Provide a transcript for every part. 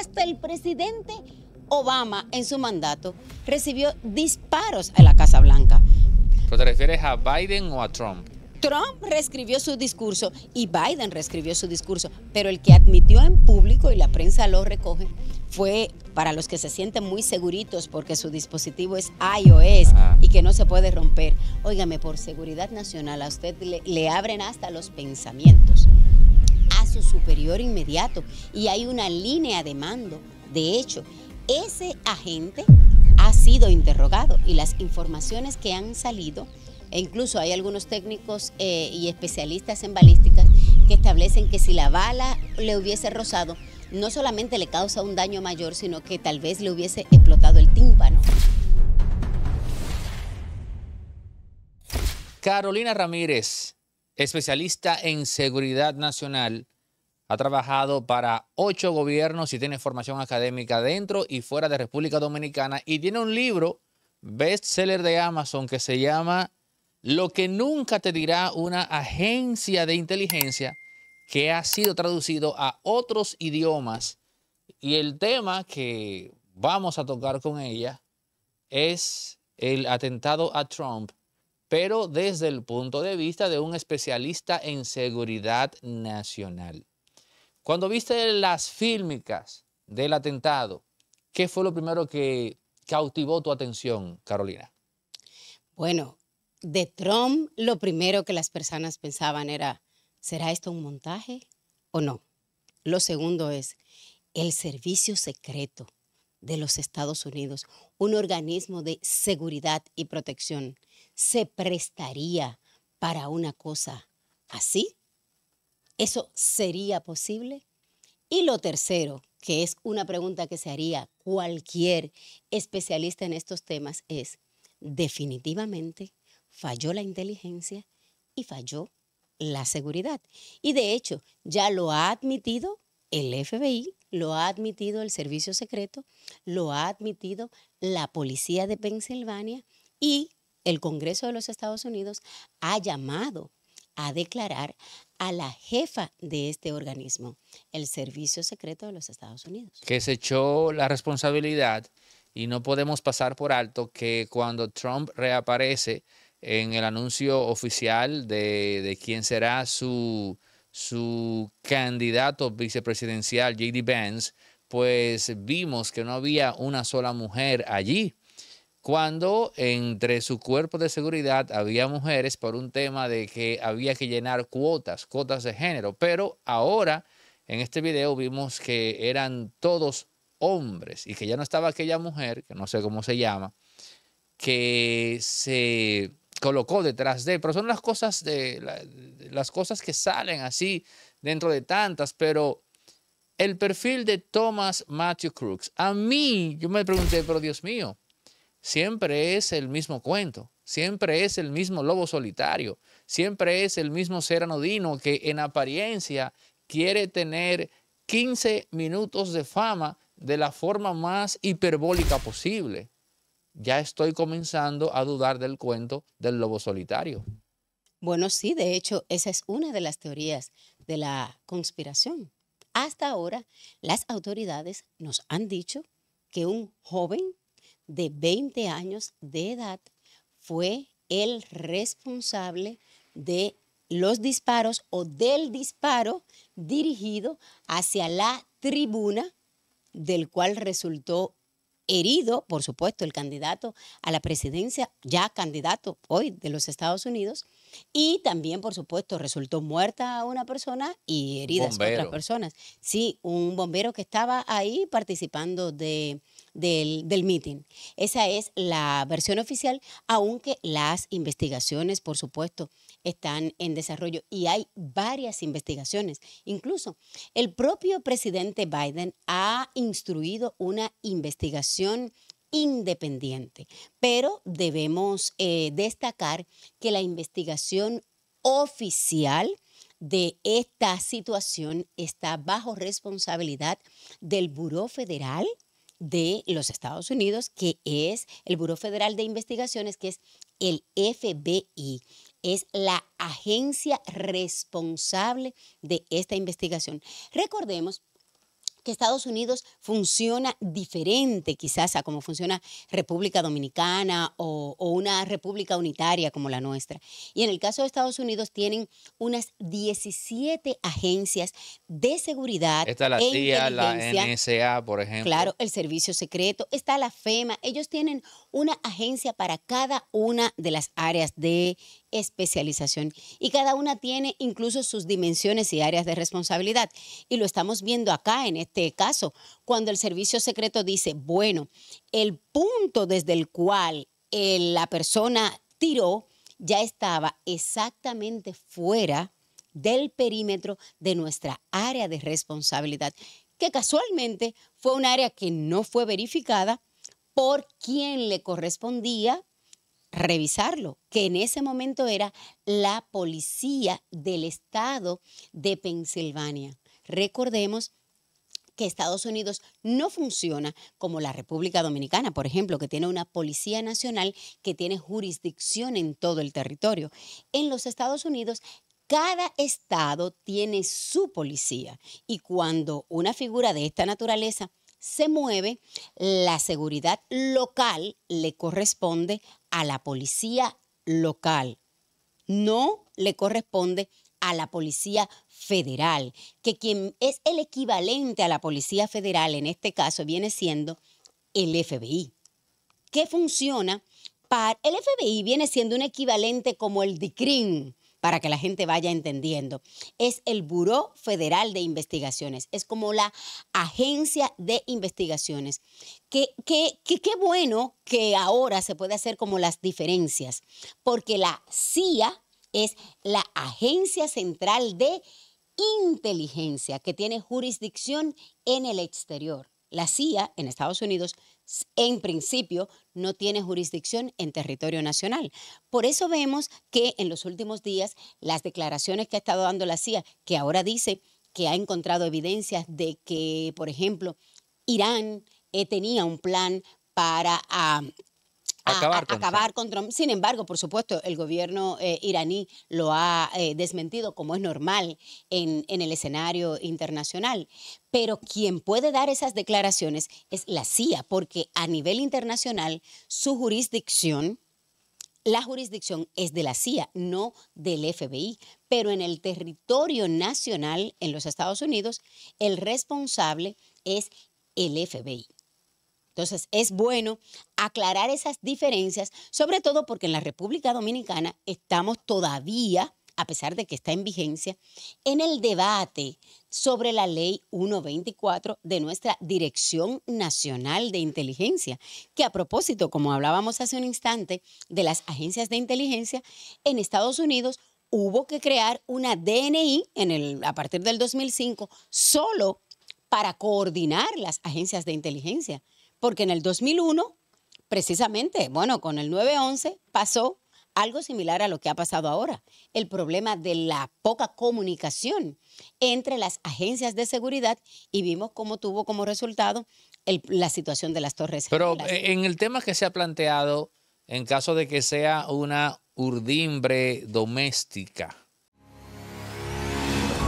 hasta el presidente Obama en su mandato recibió disparos a la Casa Blanca. ¿Pero te refieres a Biden o a Trump? Trump reescribió su discurso y Biden reescribió su discurso, pero el que admitió en público y la prensa lo recoge fue para los que se sienten muy seguritos porque su dispositivo es iOS y que no se puede romper. Óigame, por seguridad nacional a usted le abren hasta los pensamientos superior inmediato y hay una línea de mando. De hecho, ese agente ha sido interrogado y las informaciones que han salido, e incluso hay algunos técnicos eh, y especialistas en balísticas que establecen que si la bala le hubiese rozado, no solamente le causa un daño mayor, sino que tal vez le hubiese explotado el tímpano. Carolina Ramírez, especialista en seguridad nacional, ha trabajado para ocho gobiernos y tiene formación académica dentro y fuera de República Dominicana y tiene un libro bestseller de Amazon que se llama Lo que nunca te dirá una agencia de inteligencia que ha sido traducido a otros idiomas. Y el tema que vamos a tocar con ella es el atentado a Trump, pero desde el punto de vista de un especialista en seguridad nacional. Cuando viste las fílmicas del atentado, ¿qué fue lo primero que cautivó tu atención, Carolina? Bueno, de Trump lo primero que las personas pensaban era, ¿será esto un montaje o no? Lo segundo es el servicio secreto de los Estados Unidos, un organismo de seguridad y protección, se prestaría para una cosa así. ¿Eso sería posible? Y lo tercero, que es una pregunta que se haría cualquier especialista en estos temas, es, definitivamente falló la inteligencia y falló la seguridad. Y de hecho, ya lo ha admitido el FBI, lo ha admitido el Servicio Secreto, lo ha admitido la Policía de Pensilvania y el Congreso de los Estados Unidos ha llamado a declarar a la jefa de este organismo, el Servicio Secreto de los Estados Unidos. Que se echó la responsabilidad y no podemos pasar por alto que cuando Trump reaparece en el anuncio oficial de, quién será su, su candidato vicepresidencial, JD Benz, pues vimos que no había una sola mujer allí cuando entre su cuerpo de seguridad había mujeres por un tema de que había que llenar cuotas, cuotas de género, pero ahora en este video vimos que eran todos hombres y que ya no estaba aquella mujer, que no sé cómo se llama, que se colocó detrás de, pero son las cosas de, las cosas que salen así dentro de tantas, pero el perfil de Thomas Matthew Crooks, a mí yo me pregunté, pero Dios mío, Siempre es el mismo cuento, siempre es el mismo lobo solitario, siempre es el mismo ser anodino que en apariencia quiere tener 15 minutos de fama de la forma más hiperbólica posible. Ya estoy comenzando a dudar del cuento del lobo solitario. Bueno, sí, de hecho, esa es una de las teorías de la conspiración. Hasta ahora, las autoridades nos han dicho que un joven de 20 años de edad fue el responsable de los disparos o del disparo dirigido hacia la tribuna, del cual resultó herido, por supuesto, el candidato a la presidencia, ya candidato hoy de los Estados Unidos, y también, por supuesto, resultó muerta una persona y heridas otras personas. Sí, un bombero que estaba ahí participando de del, del meeting. Esa es la versión oficial, aunque las investigaciones, por supuesto, están en desarrollo y hay varias investigaciones. Incluso el propio presidente Biden ha instruido una investigación independiente, pero debemos eh, destacar que la investigación oficial de esta situación está bajo responsabilidad del Buró Federal de los Estados Unidos, que es el Buró Federal de Investigaciones, que es el FBI. Es la agencia responsable de esta investigación. Recordemos que Estados Unidos funciona diferente quizás a como funciona República Dominicana o, una república unitaria como la nuestra. Y en el caso de Estados Unidos tienen unas 17 agencias de seguridad. Está la e CIA, la NSA, por ejemplo. Claro, el Servicio Secreto, está la FEMA. Ellos tienen una agencia para cada una de las áreas de especialización y cada una tiene incluso sus dimensiones y áreas de responsabilidad. Y lo estamos viendo acá en este caso, cuando el servicio secreto dice, bueno, el punto desde el cual eh, la persona tiró ya estaba exactamente fuera del perímetro de nuestra área de responsabilidad, que casualmente fue un área que no fue verificada por quien le correspondía revisarlo, que en ese momento era la policía del estado de Pensilvania. Recordemos que Estados Unidos no funciona como la República Dominicana, por ejemplo, que tiene una Policía Nacional que tiene jurisdicción en todo el territorio. En los Estados Unidos, cada estado tiene su policía y cuando una figura de esta naturaleza se mueve, la seguridad local le corresponde a la policía local, no le corresponde a la policía federal, que quien es el equivalente a la policía federal en este caso viene siendo el FBI, que funciona para... El FBI viene siendo un equivalente como el DICRIN, para que la gente vaya entendiendo. Es el Buró Federal de Investigaciones, es como la agencia de investigaciones. Qué bueno que ahora se puede hacer como las diferencias, porque la CIA es la Agencia Central de Inteligencia, que tiene jurisdicción en el exterior. La CIA en Estados Unidos en principio no tiene jurisdicción en territorio nacional. Por eso vemos que en los últimos días las declaraciones que ha estado dando la CIA, que ahora dice que ha encontrado evidencias de que, por ejemplo, Irán eh, tenía un plan para acabar, con, Sin embargo, por supuesto, el gobierno eh, iraní lo ha eh, desmentido, como es normal en, en, el escenario internacional. Pero quien puede dar esas declaraciones es la CIA, porque a nivel internacional su jurisdicción, la jurisdicción es de la CIA, no del FBI. Pero en el territorio nacional, en los Estados Unidos, el responsable es el FBI. Entonces, es bueno aclarar esas diferencias, sobre todo porque en la República Dominicana estamos todavía, a pesar de que está en vigencia, en el debate sobre la ley 124 de nuestra Dirección Nacional de Inteligencia, que a propósito, como hablábamos hace un instante, de las agencias de inteligencia, en Estados Unidos hubo que crear una DNI a partir del 2005 solo para coordinar las agencias de inteligencia porque en el 2001, precisamente, bueno, con el 9-11 pasó algo similar a lo que ha pasado ahora, el problema de la poca comunicación entre las agencias de seguridad y vimos cómo tuvo como resultado la situación de las torres. Pero eh, en el tema que se ha planteado, en caso de que sea una urdimbre doméstica.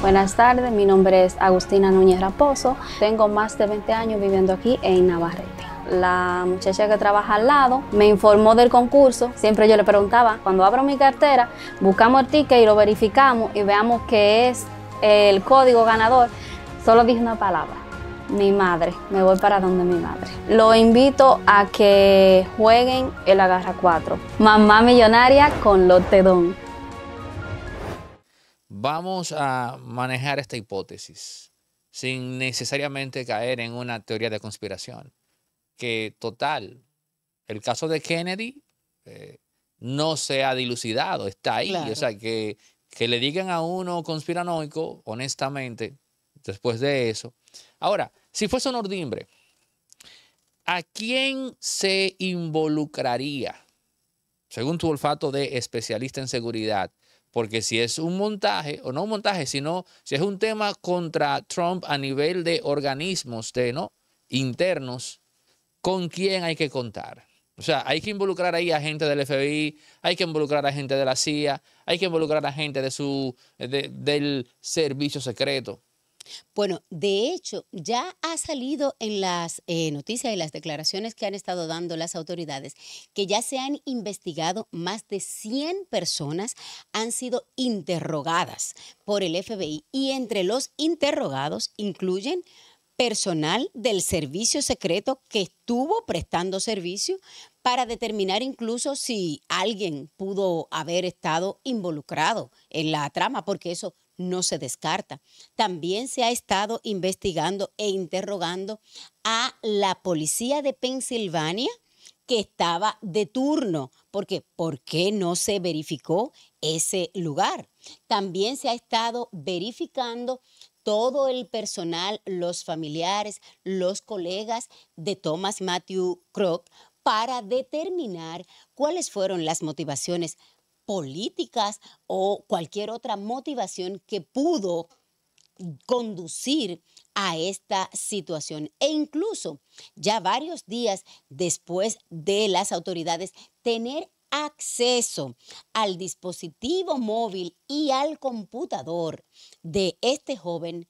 Buenas tardes, mi nombre es Agustina Núñez Raposo, tengo más de 20 años viviendo aquí en Navarre la muchacha que trabaja al lado me informó del concurso. Siempre yo le preguntaba, cuando abro mi cartera, buscamos el ticket y lo verificamos y veamos qué es el código ganador. Solo dije una palabra, mi madre, me voy para donde mi madre. Lo invito a que jueguen el Agarra 4, Mamá Millonaria con Lotedón. Vamos a manejar esta hipótesis sin necesariamente caer en una teoría de conspiración que total, el caso de Kennedy eh, no se ha dilucidado, está ahí. O sea, que, que le digan a uno conspiranoico, honestamente, después de eso. Ahora, si fuese un ordimbre, ¿a quién se involucraría, según tu olfato de especialista en seguridad? Porque si es un montaje, o no un montaje, sino si es un tema contra Trump a nivel de organismos de, ¿no? internos, con quién hay que contar. O sea, hay que involucrar ahí a gente del FBI, hay que involucrar a gente de la CIA, hay que involucrar a gente de su, del servicio secreto. Bueno, de hecho, ya ha salido en las eh, noticias y las declaraciones que han estado dando las autoridades que ya se han investigado más de 100 personas, han sido interrogadas por el FBI y entre los interrogados incluyen personal del servicio secreto que estuvo prestando servicio para determinar incluso si alguien pudo haber estado involucrado en la trama, porque eso no se descarta. También se ha estado investigando e interrogando a la policía de Pensilvania que estaba de turno, porque ¿por qué no se verificó ese lugar? También se ha estado verificando todo el personal, los familiares, los colegas de Thomas Matthew Crook para determinar cuáles fueron las motivaciones políticas o cualquier otra motivación que pudo conducir a esta situación. E incluso ya varios días después de las autoridades tener acceso al dispositivo móvil y al computador de este joven,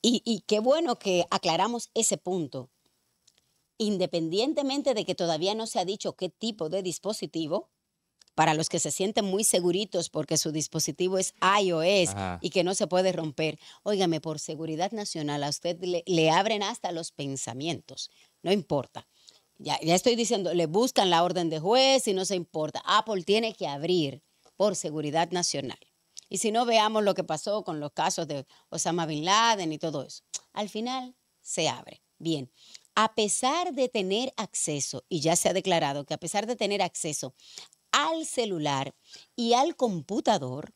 y, qué bueno que aclaramos ese punto, independientemente de que todavía no se ha dicho qué tipo de dispositivo, para los que se sienten muy seguritos porque su dispositivo es iOS y que no se puede romper, óigame, por seguridad nacional a usted le, le abren hasta los pensamientos, no importa. Ya, estoy diciendo, le buscan la orden de juez y no se importa. Apple tiene que abrir por seguridad nacional. Y si no veamos lo que pasó con los casos de Osama Bin Laden y todo eso, al final se abre. Bien, a pesar de tener acceso, y ya se ha declarado que a pesar de tener acceso al celular y al computador,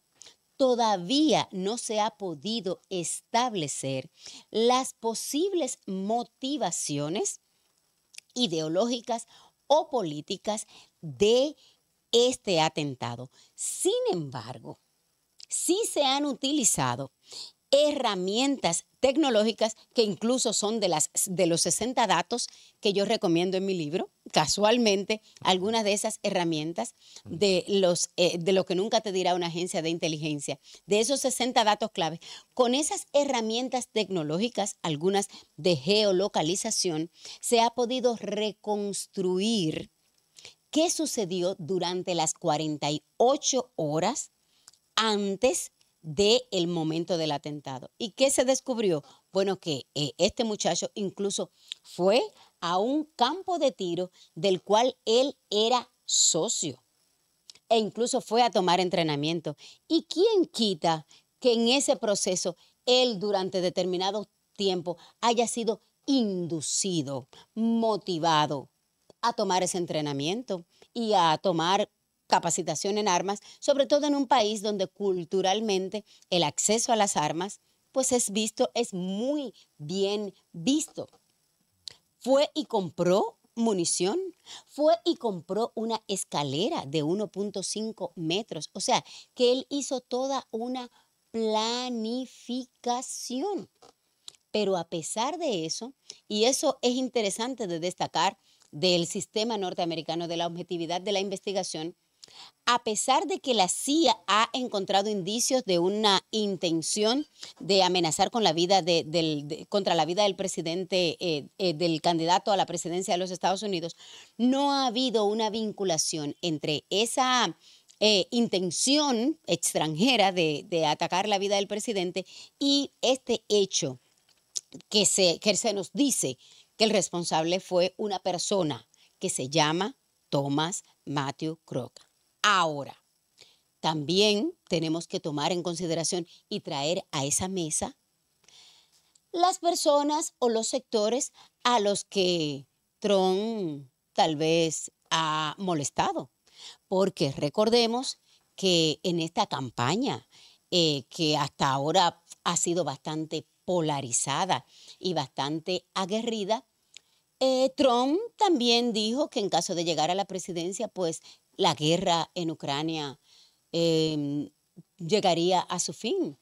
todavía no se ha podido establecer las posibles motivaciones ideológicas o políticas de este atentado. Sin embargo, sí se han utilizado herramientas tecnológicas que incluso son de, las, de los 60 datos que yo recomiendo en mi libro. Casualmente, algunas de esas herramientas de, los, eh, de lo que nunca te dirá una agencia de inteligencia, de esos 60 datos clave, con esas herramientas tecnológicas, algunas de geolocalización, se ha podido reconstruir qué sucedió durante las 48 horas antes del momento del atentado. ¿Y qué se descubrió? Bueno, que eh, este muchacho incluso fue a un campo de tiro del cual él era socio e incluso fue a tomar entrenamiento. ¿Y quién quita que en ese proceso él durante determinado tiempo haya sido inducido, motivado a tomar ese entrenamiento y a tomar capacitación en armas, sobre todo en un país donde culturalmente el acceso a las armas pues es visto, es muy bien visto. Fue y compró munición, fue y compró una escalera de 1.5 metros, o sea que él hizo toda una planificación. Pero a pesar de eso, y eso es interesante de destacar del sistema norteamericano de la objetividad de la investigación, a pesar de que la CIA ha encontrado indicios de una intención de amenazar con la vida contra la vida del presidente, eh, eh, del candidato a la presidencia de los Estados Unidos, no ha habido una vinculación entre esa eh, intención extranjera de, atacar la vida del presidente y este hecho que se, nos dice que el responsable fue una persona que se llama Thomas Matthew Crocker ahora. También tenemos que tomar en consideración y traer a esa mesa las personas o los sectores a los que Trump tal vez ha molestado. Porque recordemos que en esta campaña, eh, que hasta ahora ha sido bastante polarizada y bastante aguerrida, eh, Trump también dijo que en caso de llegar a la presidencia, pues la guerra en Ucrania em, llegaría a su fin.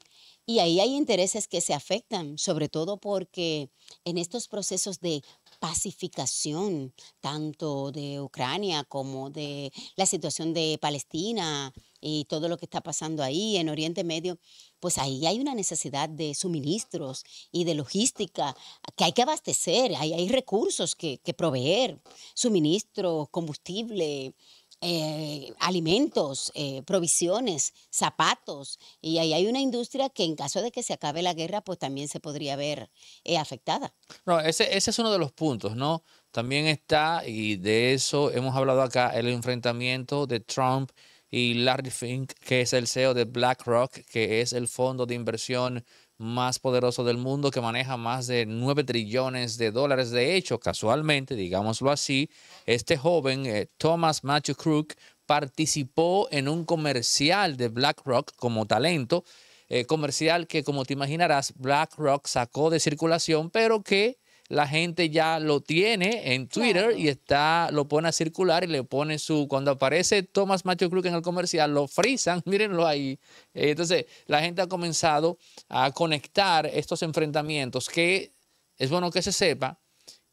Y ahí hay intereses que se afectan, sobre todo porque en estos procesos de pacificación, tanto de Ucrania como de la situación de Palestina y todo lo que está pasando ahí en Oriente Medio, pues ahí hay una necesidad de suministros y de logística que hay que abastecer, hay recursos que, que proveer, suministros, combustible, eh, alimentos, eh, provisiones, zapatos. Y ahí hay una industria que en caso de que se acabe la guerra, pues también se podría ver eh, afectada. No, ese, ese es uno de los puntos, ¿no? También está, y de eso hemos hablado acá, el enfrentamiento de Trump y Larry Fink, que es el CEO de BlackRock, que es el fondo de inversión más poderoso del mundo que maneja más de 9 trillones de dólares. De hecho, casualmente, digámoslo así, este joven, eh, Thomas Matthew Crook, participó en un comercial de BlackRock como talento, eh, comercial que como te imaginarás, BlackRock sacó de circulación, pero que la gente ya lo tiene en Twitter y está, lo pone a circular y le pone su, cuando aparece Thomas Macho Cruz en el comercial, lo frisan, mírenlo ahí. Eh, entonces, la gente ha comenzado a conectar estos enfrentamientos que es bueno que se sepa,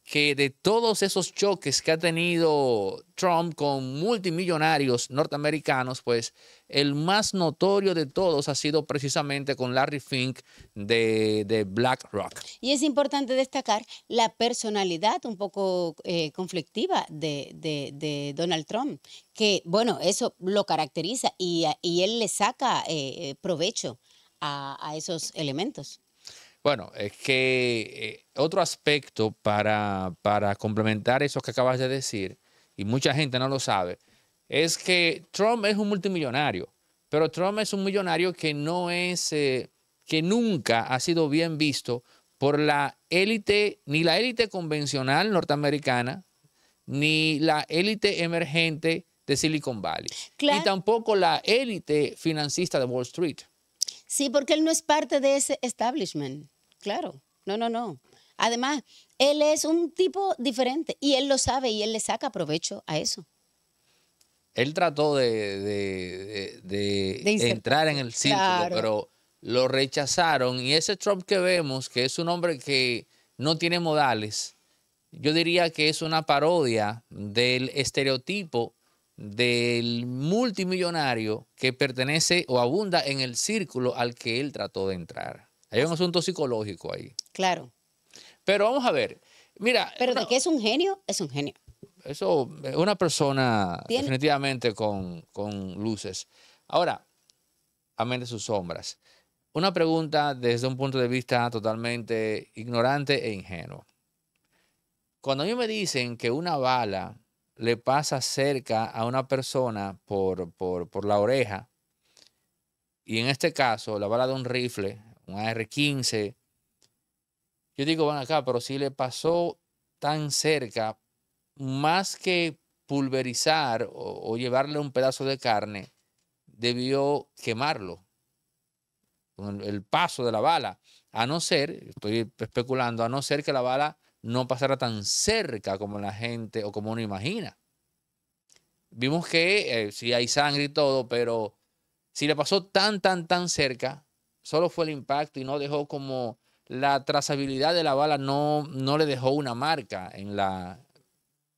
que de todos esos choques que ha tenido Trump con multimillonarios norteamericanos, pues el más notorio de todos ha sido precisamente con Larry Fink de, de BlackRock. Y es importante destacar la personalidad un poco eh, conflictiva de, Donald Trump, que bueno, eso lo caracteriza y, y él le saca eh, eh, provecho a, a esos elementos. Bueno, es que eh, otro aspecto para, complementar eso que acabas de decir, y mucha gente no lo sabe, es que Trump es un multimillonario, pero Trump es un millonario que no es, eh, que nunca ha sido bien visto por la élite, ni la élite convencional norteamericana, ni la élite emergente de Silicon Valley, ni y tampoco la élite financista de Wall Street. Sí, porque él no es parte de ese establishment. Claro, no, no, no. Además, él es un tipo diferente y él lo sabe y él le saca provecho a eso. Él trató de, entrar en el círculo, pero lo rechazaron y ese Trump que vemos, que es un hombre que no tiene modales, yo diría que es una parodia del estereotipo del multimillonario que pertenece o abunda en el círculo al que él trató de entrar. Hay un asunto psicológico ahí. Claro. Pero vamos a ver. Mira. Pero de que es un genio, es un genio. Eso, una persona definitivamente con, con luces. Ahora, amén de sus sombras. Una pregunta desde un punto de vista totalmente ignorante e ingenuo. Cuando a mí me dicen que una bala le pasa cerca a una persona por, por la oreja, y en este caso la bala de un rifle un AR-15. Yo digo, van acá, pero si le pasó tan cerca, más que pulverizar o, llevarle un pedazo de carne, debió quemarlo con el, paso de la bala. A no ser, estoy especulando, a no ser que la bala no pasara tan cerca como la gente o como uno imagina. Vimos que si eh, sí hay sangre y todo, pero si le pasó tan, tan, tan cerca, solo fue el impacto y no dejó como la trazabilidad de la bala, no, no le dejó una marca en la,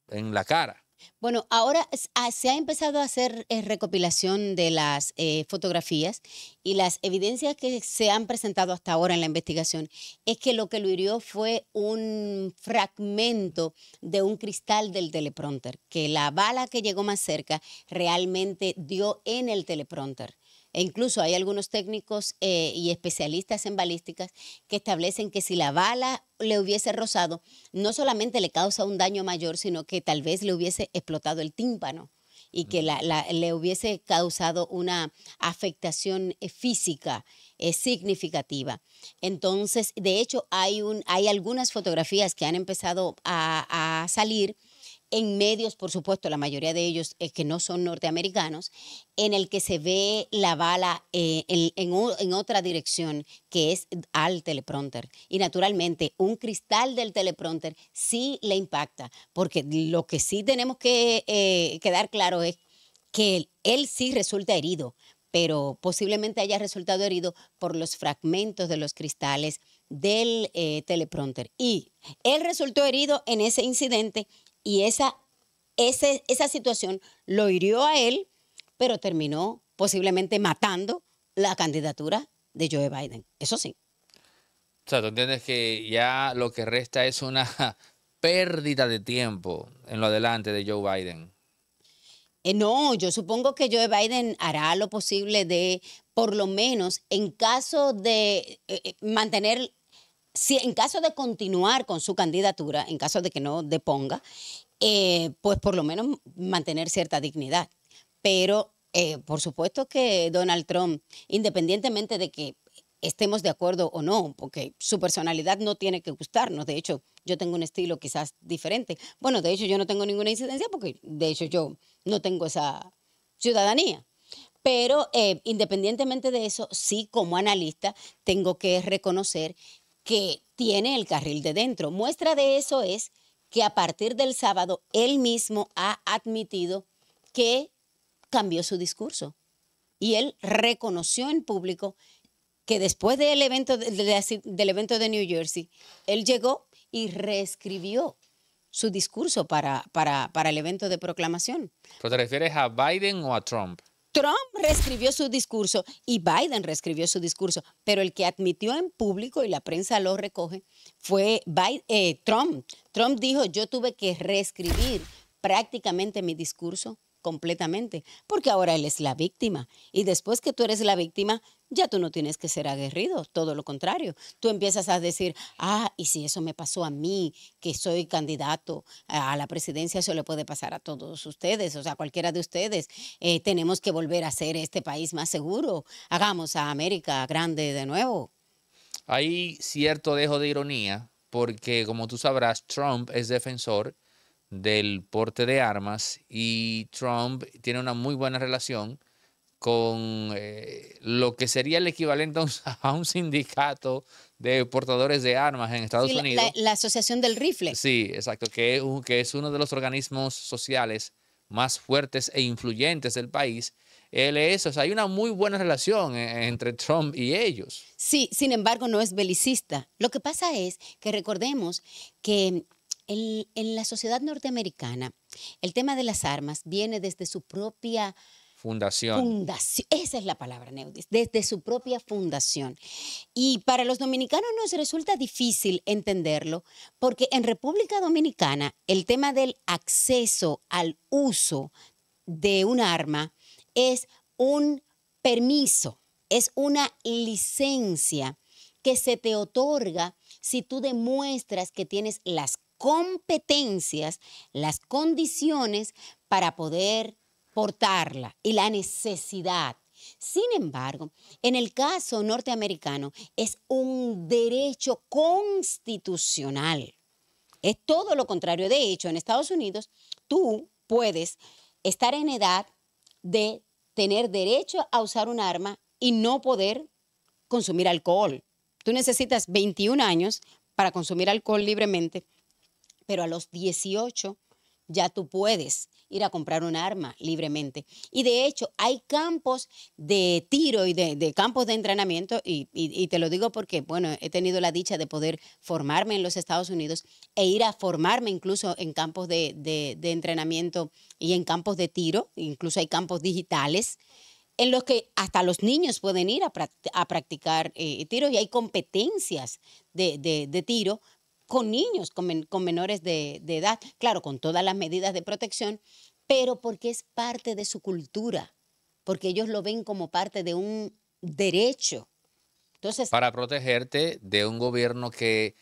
en la cara. Bueno, ahora ah, se ha empezado a hacer eh, recopilación de las eh, fotografías y las evidencias que se han presentado hasta ahora en la investigación es que lo que lo hirió fue un fragmento de un cristal del teleprompter, que la bala que llegó más cerca realmente dio en el teleprompter. E incluso hay algunos técnicos eh, y especialistas en balísticas que establecen que si la bala le hubiese rozado, no solamente le causa un daño mayor, sino que tal vez le hubiese explotado el tímpano y que le hubiese causado una afectación eh, física eh, significativa. Entonces, de hecho, hay, algunas fotografías que han empezado a salir en medios, por supuesto, la mayoría de ellos es eh, que no son norteamericanos, en el que se ve la bala eh, en, en, otra dirección, que es al teleprompter. Y naturalmente, un cristal del teleprompter sí le impacta, porque lo que sí tenemos que eh, quedar claro es que él, sí resulta herido, pero posiblemente haya resultado herido por los fragmentos de los cristales del eh, teleprompter. Y él resultó herido en ese incidente y esa, esa situación lo hirió a él, pero terminó posiblemente matando la candidatura de Joe Biden. Eso sí. O sea, tú entiendes que ya lo que resta es una pérdida de tiempo en lo adelante de Joe Biden. Eh, no, yo supongo que Joe Biden hará lo posible de, por lo menos, en caso de eh, eh, mantener en caso de continuar con su candidatura, en caso de que no deponga, eh, pues por lo menos mantener cierta dignidad. Pero eh, por supuesto que Donald Trump, independientemente de que estemos de acuerdo o no, porque su personalidad no tiene que gustarnos. De hecho, yo tengo un estilo quizás diferente. Bueno, de hecho, yo no tengo ninguna incidencia porque, de hecho, yo no tengo esa ciudadanía. Pero eh, independientemente de eso, sí, como analista, tengo que reconocer que tiene el carril de dentro. Muestra de eso es que a partir del sábado él mismo ha admitido que cambió su discurso. Y él reconoció en público que después del evento de, del evento de New Jersey, él llegó y reescribió su discurso para, para, para el evento de proclamación. te refieres a Biden o a Trump? Trump reescribió su discurso y Biden reescribió su discurso, pero el que admitió en público, y la prensa lo recoge, fue eh, Trump. Trump dijo, yo tuve que reescribir prácticamente mi discurso completamente, porque ahora él es la víctima. Y después que tú eres la víctima, ya tú no tienes que ser aguerrido, todo lo contrario. Tú empiezas a decir, ah, y si eso me pasó a mí, que soy candidato a la presidencia, eso le puede pasar a todos ustedes, o sea, cualquiera de ustedes. Eh, tenemos que volver a hacer este país más seguro. Hagamos a América grande de nuevo. Hay cierto dejo de ironía, porque como tú sabrás, Trump es defensor del porte de armas y Trump tiene una muy buena relación con eh, lo que sería el equivalente a un, sindicato de portadores de armas en Estados Unidos. La, Asociación del Rifle. Sí, exacto, que es, uno de los organismos sociales más fuertes e influyentes del país. Él es, hay una muy buena relación eh, entre Trump y ellos. Sí, sin embargo, no es belicista. Lo que pasa es que recordemos que en la sociedad norteamericana el tema de las armas viene desde su propia Fundación. Esa es la palabra, Neudis, desde su propia fundación. Y para los dominicanos nos resulta difícil entenderlo, porque en República Dominicana el tema del acceso al uso de un arma es un permiso, es una licencia que se te otorga si tú demuestras que tienes las competencias, las condiciones para poder y la necesidad. Sin embargo, en el caso norteamericano es un derecho constitucional. Es todo lo contrario. De hecho, en Estados Unidos tú puedes estar en edad de tener derecho a usar un arma y no poder consumir alcohol. Tú necesitas 21 años para consumir alcohol libremente, pero a los 18 ya tú puedes ir a comprar un arma libremente. Y de hecho, hay campos de tiro y de, campos de entrenamiento, y, te lo digo porque, bueno, he tenido la dicha de poder formarme en los Estados Unidos e ir a formarme incluso en campos de, entrenamiento y en campos de tiro, incluso hay campos digitales en los que hasta los niños pueden ir a, practicar, a eh, y hay competencias de, de, tiro, con niños, con, menores de, edad, claro, con todas las medidas de protección, pero porque es parte de su cultura, porque ellos lo ven como parte de un derecho. Entonces, para protegerte de un gobierno que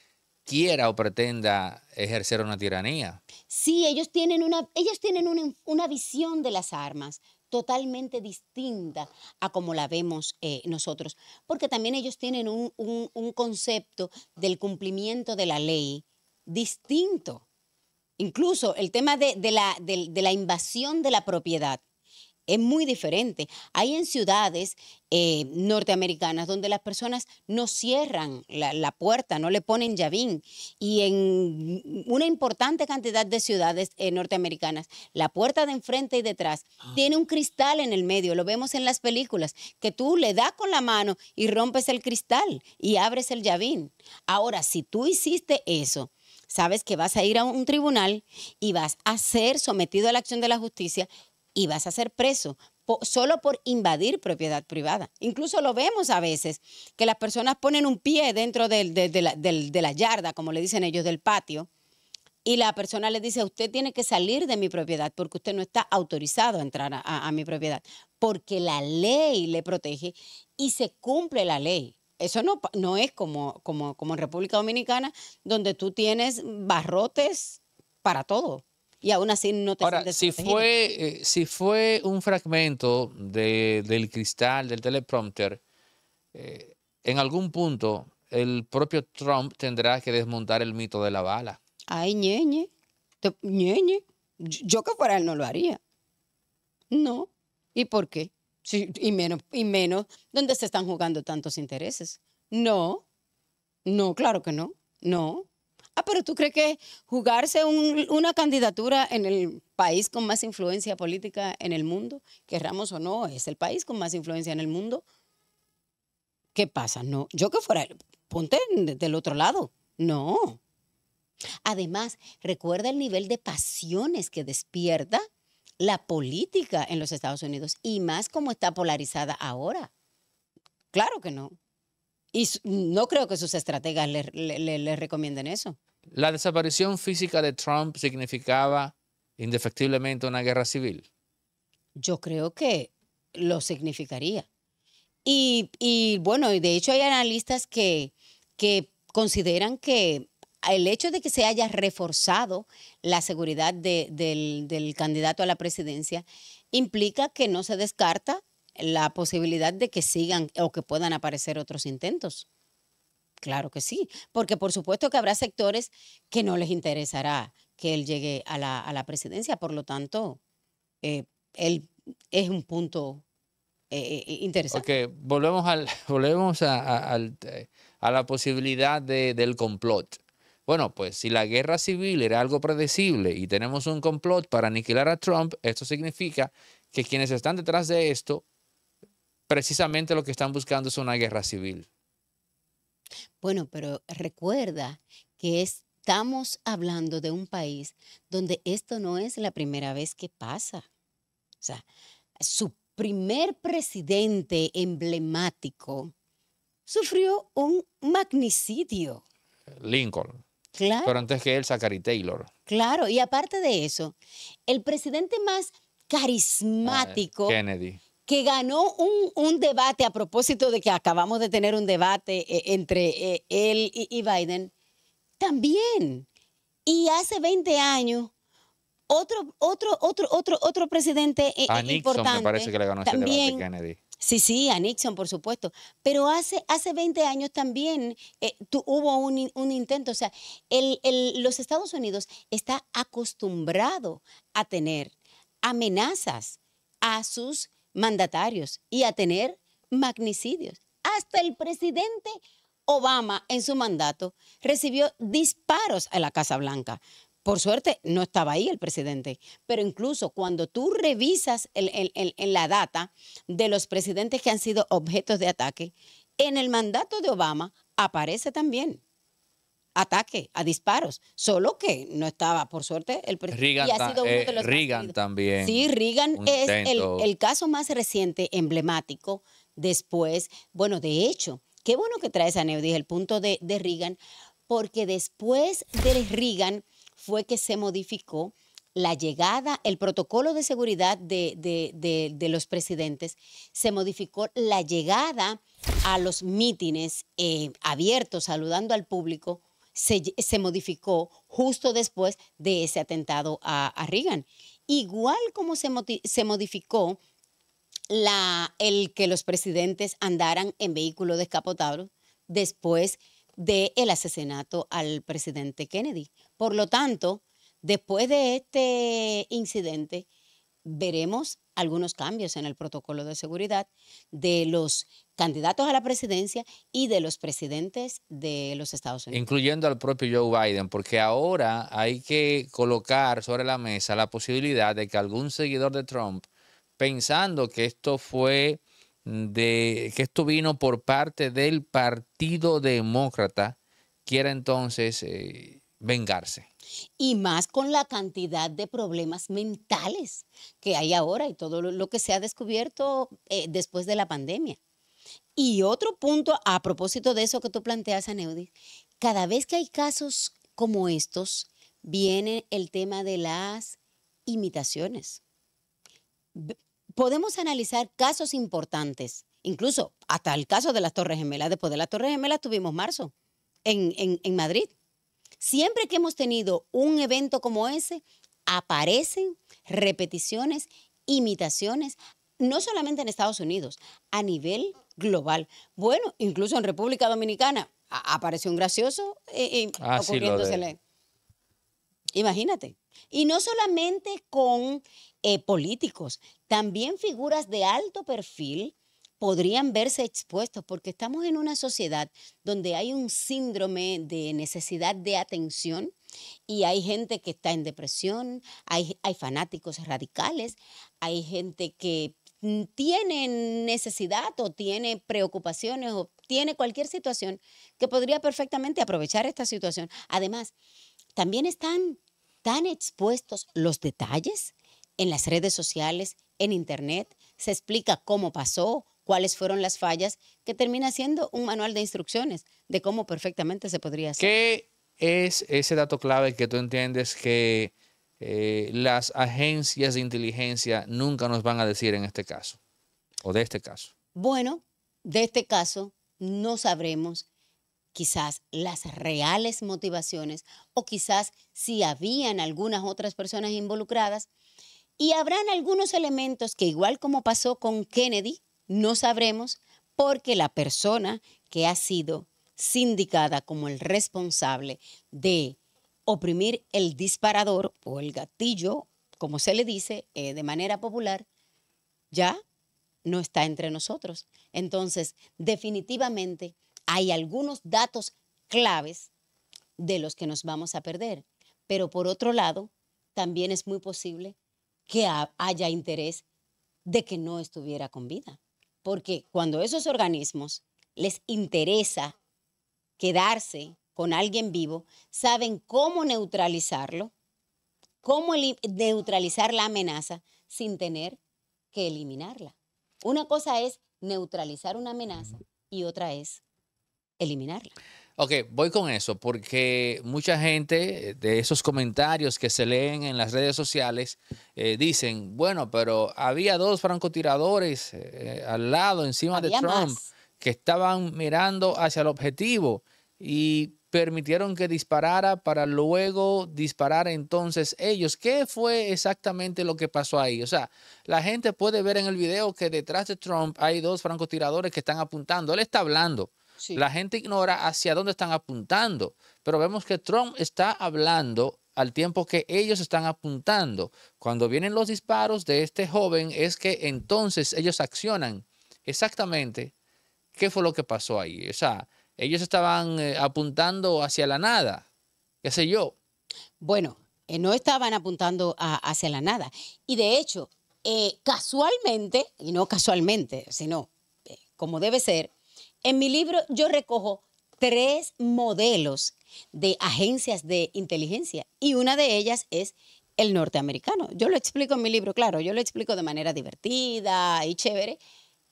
quiera o pretenda ejercer una tiranía. Sí, ellos tienen una, ellos tienen una, una visión de las armas totalmente distinta a como la vemos eh, nosotros, porque también ellos tienen un, concepto del cumplimiento de la ley distinto. Incluso el tema de, la, de, la, invasión de la propiedad es muy diferente. Hay en ciudades eh, norteamericanas donde las personas no cierran la, puerta, no le ponen llavín. Y en una importante cantidad de ciudades eh, norteamericanas, la puerta de enfrente y detrás ah. tiene un cristal en el medio, lo vemos en las películas, que tú le das con la mano y rompes el cristal y abres el llavín. Ahora, si tú hiciste eso, sabes que vas a ir a un tribunal y vas a ser sometido a la acción de la justicia y vas a ser preso solo por invadir propiedad privada. Incluso lo vemos a veces, que las personas ponen un pie dentro de, la, yarda, como le dicen ellos, del patio, y la persona le dice, usted tiene que salir de mi propiedad porque usted no está autorizado a entrar a, mi propiedad, porque la ley le protege y se cumple la ley. Eso no, no es como, como, como en República Dominicana, donde tú tienes barrotes para todo y aún así no te Ahora, si fue, eh, si fue un fragmento del cristal, del teleprompter, eh, en algún punto el propio Trump tendrá que desmontar el mito de la bala. Ay, ñeñe, ñeñe. Yo que fuera él no lo haría. No. ¿Y por qué? y menos, y menos, ¿dónde se están jugando tantos intereses? No, no, claro que no, no. Ah, pero ¿tú crees que jugarse una candidatura en el país con más influencia política en el mundo, querramos o no, es el país con más influencia en el mundo? ¿Qué pasa? No, yo que fuera, ponte del otro lado. No. Además, recuerda el nivel de pasiones que despierta la política en los Estados Unidos y más como está polarizada ahora. Claro que no. Y no creo que sus estrategas le, recomienden eso. La desaparición física de Trump significaba indefectiblemente una guerra civil. Yo creo que lo significaría. Y, y bueno, de hecho hay analistas que, que consideran que el hecho de que se haya reforzado la seguridad del, candidato a la presidencia implica que no se descarta la posibilidad de que sigan o que puedan aparecer otros intentos. Claro que sí, porque por supuesto que habrá sectores que no les interesará que él llegue a la, presidencia, por lo tanto, eh, él es un punto eh, eh, interesante. Ok, volvemos, al, volvemos a, la posibilidad del complot. Bueno, pues si la guerra civil era algo predecible y tenemos un complot para aniquilar a Trump, esto significa que quienes están detrás de esto precisamente lo que están buscando es una guerra civil. Bueno, pero recuerda que estamos hablando de un país donde esto no es la primera vez que pasa. O sea, su primer presidente emblemático sufrió un magnicidio. Lincoln. Claro. Pero antes que él, Zachary Taylor. Claro, y aparte de eso, el presidente más ah, carismático. Kennedy que ganó un, debate a propósito de que acabamos de tener un debate eh, entre eh, él y, Biden, también. Y hace 20 años, otro, otro, otro, otro, otro presidente eh, a Nixon, importante. Me parece que le ganó también, debate, Kennedy. Sí, sí, a Nixon, por supuesto. Pero hace, hace 20 años también hubo un, intento. O sea, el, los Estados Unidos está acostumbrado a tener amenazas a sus mandatarios y a tener magnicidios. Hasta el presidente Obama en su mandato recibió disparos a la Casa Blanca. Por suerte no estaba ahí el presidente, pero incluso cuando tú revisas en la data de los presidentes que han sido objetos de ataque, en el mandato de Obama aparece también. Ataque, a disparos, solo que no estaba, por suerte, el presidente. Reagan, eh, también. Sí, Reagan es el, caso más reciente, emblemático, después, bueno, de hecho, qué bueno que traes a Neudis el punto de, de Reagan, porque después de Reagan fue que se modificó la llegada, el protocolo de seguridad de, de, de, los presidentes, se modificó la llegada a los mítines eh, abiertos, saludando al público, se, modificó justo después de ese atentado a, Reagan. Igual como se, modificó el que los presidentes andaran en vehículo descapotable después del asesinato al presidente Kennedy. Por lo tanto, después de este incidente, veremos algunos cambios en el protocolo de seguridad de los candidatos a la presidencia y de los presidentes de los Estados Unidos. Incluyendo al propio Joe Biden, porque ahora hay que colocar sobre la mesa la posibilidad de que algún seguidor de Trump, pensando que esto fue de que esto vino por parte del Partido Demócrata, quiera entonces eh, vengarse. Y más con la cantidad de problemas mentales que hay ahora y todo lo que se ha descubierto eh, después de la pandemia. Y otro punto a propósito de eso que tú planteas, Aneudi, cada vez que hay casos como estos, viene el tema de las imitaciones. Podemos analizar casos importantes, incluso hasta el caso de las Torres Gemelas. Después de las Torres Gemelas tuvimos marzo en Madrid Siempre que hemos tenido un evento como ese, aparecen repeticiones, imitaciones, no solamente en Estados Unidos, a nivel global. Bueno, incluso en República Dominicana apareció un gracioso eh, eh, ah, Imagínate. Y no solamente con eh, políticos, también figuras de alto perfil podrían verse expuestos porque estamos en una sociedad donde hay un síndrome de necesidad de atención y hay gente que está en depresión, hay, hay fanáticos radicales, hay gente que tiene necesidad o tiene preocupaciones o tiene cualquier situación que podría perfectamente aprovechar esta situación. Además, también están tan expuestos los detalles en las redes sociales, en internet, se explica cómo pasó, cuáles fueron las fallas, que termina siendo un manual de instrucciones de cómo perfectamente se podría hacer. ¿Qué es ese dato clave que tú entiendes que eh, las agencias de inteligencia nunca nos van a decir en este caso, o de este caso? Bueno, de este caso no sabremos quizás las reales motivaciones o quizás si habían algunas otras personas involucradas. Y habrán algunos elementos que, igual como pasó con Kennedy, no sabremos porque la persona que ha sido sindicada como el responsable de oprimir el disparador o el gatillo, como se le dice eh, de manera popular, ya no está entre nosotros. Entonces, definitivamente hay algunos datos claves de los que nos vamos a perder. Pero por otro lado, también es muy posible que haya interés de que no estuviera con vida. Porque cuando esos organismos les interesa quedarse con alguien vivo, saben cómo neutralizarlo, cómo neutralizar la amenaza sin tener que eliminarla. Una cosa es neutralizar una amenaza y otra es eliminarla. Ok, voy con eso, porque mucha gente eh, de esos comentarios que se leen en las redes sociales eh, dicen, bueno, pero había dos francotiradores eh, al lado, encima de Trump, que estaban mirando hacia el objetivo y permitieron que disparara para luego disparar entonces ellos. ¿Qué fue exactamente lo que pasó ahí? O sea, la gente puede ver en el video que detrás de Trump hay dos francotiradores que están apuntando. Él está hablando la gente ignora hacia dónde están apuntando, pero vemos que Trump está hablando al tiempo que ellos están apuntando. Cuando vienen los disparos de este joven es que entonces ellos accionan exactamente qué fue lo que pasó ahí. O sea, ellos estaban eh, apuntando hacia la nada, qué sé yo. Bueno, eh, no estaban apuntando hacia la nada. Y de hecho, eh, casualmente, y no casualmente, sino como debe ser, en mi libro yo recojo tres modelos de agencias de inteligencia y una de ellas es el norteamericano. Yo lo explico en mi libro, claro, yo lo explico de manera divertida y chévere,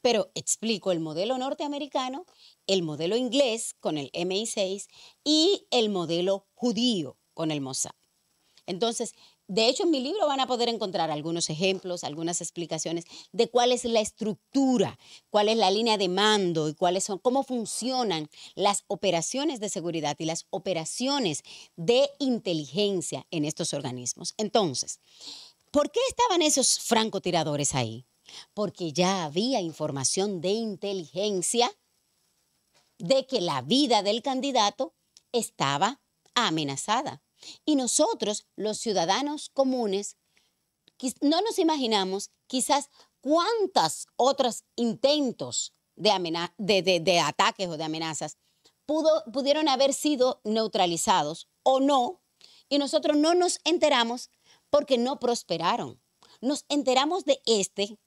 pero explico el modelo norteamericano, el modelo inglés con el MI6 y el modelo judío con el Mossad. Entonces, de hecho, en mi libro van a poder encontrar algunos ejemplos, algunas explicaciones de cuál es la estructura, cuál es la línea de mando y cuáles son, cómo funcionan las operaciones de seguridad y las operaciones de inteligencia en estos organismos. Entonces, ¿por qué estaban esos francotiradores ahí? Porque ya había información de inteligencia de que la vida del candidato estaba amenazada. Y nosotros, los ciudadanos comunes, no nos imaginamos quizás cuántos otros intentos de, ataques o de amenazas pudo, pudieron haber sido neutralizados o no, y nosotros no nos enteramos porque no prosperaron. Nos enteramos de este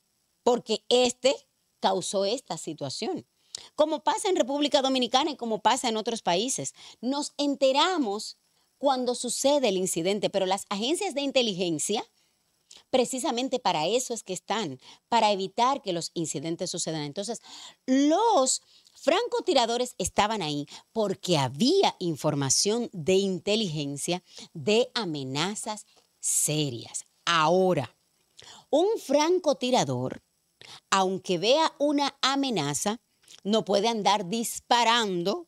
porque este causó esta situación. Como pasa en República Dominicana y como pasa en otros países, nos enteramos cuando sucede el incidente, pero las agencias de inteligencia, precisamente para eso es que están, para evitar que los incidentes sucedan. Entonces, los francotiradores estaban ahí porque había información de inteligencia de amenazas serias. Ahora, un francotirador, aunque vea una amenaza, no puede andar disparando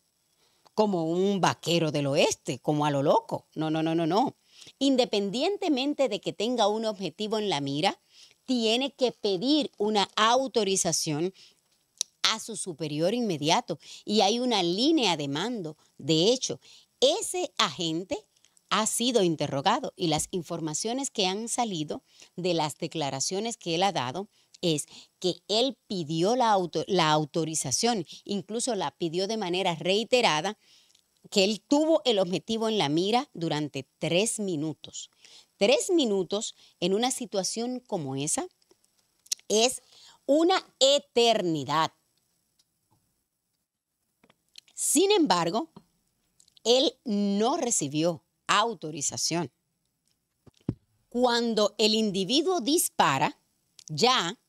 como un vaquero del oeste, como a lo loco. No, no, no, no, no. Independientemente de que tenga un objetivo en la mira, tiene que pedir una autorización a su superior inmediato y hay una línea de mando. De hecho, ese agente ha sido interrogado y las informaciones que han salido de las declaraciones que él ha dado es que él pidió la, la autorización, incluso la pidió de manera reiterada, que él tuvo el objetivo en la mira durante tres minutos. Tres minutos en una situación como esa es una eternidad. Sin embargo, él no recibió autorización. Cuando el individuo dispara, ya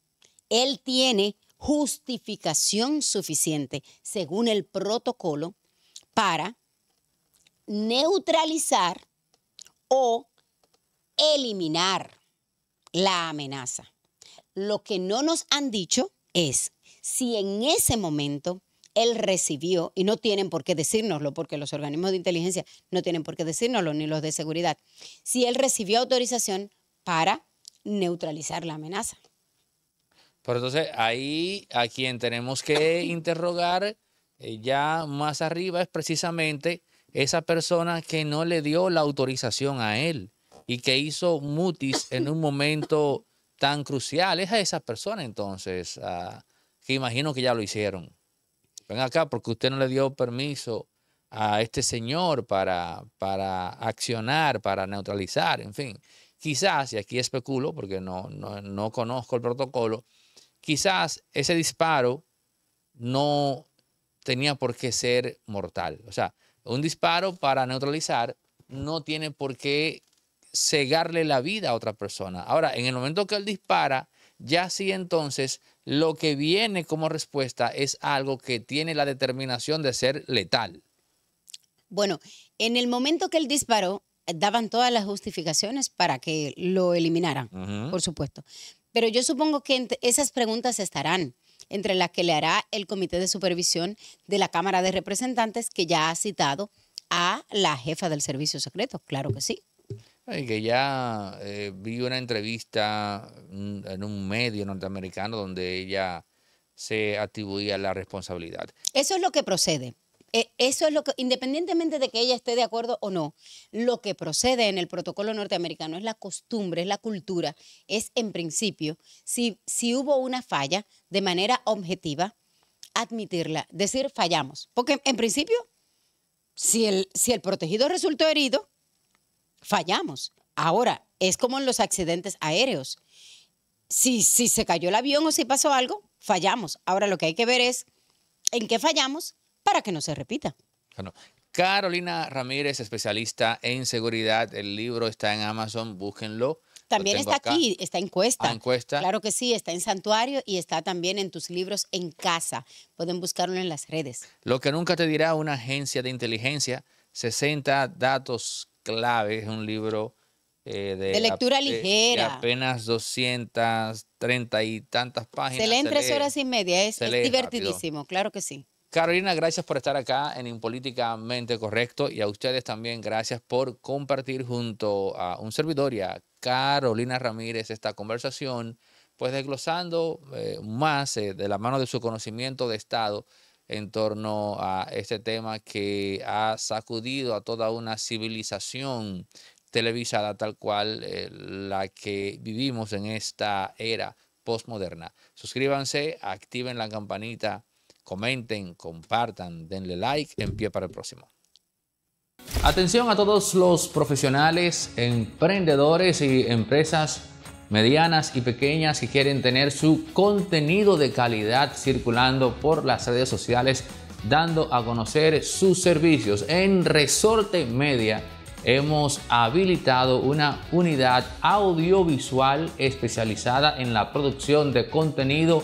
él tiene justificación suficiente según el protocolo para neutralizar o eliminar la amenaza. Lo que no nos han dicho es si en ese momento él recibió, y no tienen por qué decírnoslo, porque los organismos de inteligencia no tienen por qué decírnoslo, ni los de seguridad, si él recibió autorización para neutralizar la amenaza. Pero entonces ahí a quien tenemos que interrogar eh, ya más arriba es precisamente esa persona que no le dio la autorización a él y que hizo mutis en un momento tan crucial. Es a esa persona entonces, que imagino que ya lo hicieron. Ven acá porque usted no le dio permiso a este señor para, para accionar, para neutralizar, en fin. Quizás, y aquí especulo porque no, no conozco el protocolo, quizás ese disparo no tenía por qué ser mortal. O sea, un disparo para neutralizar no tiene por qué cegarle la vida a otra persona. Ahora, en el momento que él dispara, ya sí entonces lo que viene como respuesta es algo que tiene la determinación de ser letal. Bueno, en el momento que él disparó, eh, daban todas las justificaciones para que lo eliminaran, por supuesto. Pero yo supongo que esas preguntas estarán entre las que le hará el Comité de Supervisión de la Cámara de Representantes, que ya ha citado a la jefa del Servicio Secreto, claro que sí. Y que ya eh, vi una entrevista en un medio norteamericano donde ella se atribuía la responsabilidad. Eso es lo que procede. Eh, eso es lo que, independientemente de que ella esté de acuerdo o no, lo que procede en el protocolo norteamericano es la costumbre, es la cultura, es en principio, si, hubo una falla de manera objetiva, admitirla, decir fallamos. Porque en principio, si el, protegido resultó herido, fallamos. Ahora, es como en los accidentes aéreos. si se cayó el avión o si pasó algo, fallamos. Ahora lo que hay que ver es en qué fallamos para que no se repita. Carolina Ramírez, especialista en seguridad. El libro está en Amazon, búsquenlo. También está aquí, está ah, en Cuesta. Claro que sí, está en Santuario y está también en tus libros en casa. Pueden buscarlo en las redes. Lo que nunca te dirá una agencia de inteligencia, 60 datos clave, es un libro eh, de, lectura ligera. De, apenas 230 y tantas páginas. Se lee en tres horas y media, es, divertidísimo, claro que sí. Carolina, gracias por estar acá en Impolíticamente Correcto y a ustedes también gracias por compartir junto a un servidor y a Carolina Ramírez esta conversación, pues desglosando eh, más eh, de la mano de su conocimiento de Estado en torno a este tema que ha sacudido a toda una civilización televisada tal cual eh, la que vivimos en esta era postmoderna. Suscríbanse, activen la campanita Comenten, compartan, denle like, en pie para el próximo. Atención a todos los profesionales, emprendedores y empresas medianas y pequeñas que quieren tener su contenido de calidad circulando por las redes sociales, dando a conocer sus servicios. En Resorte Media hemos habilitado una unidad audiovisual especializada en la producción de contenido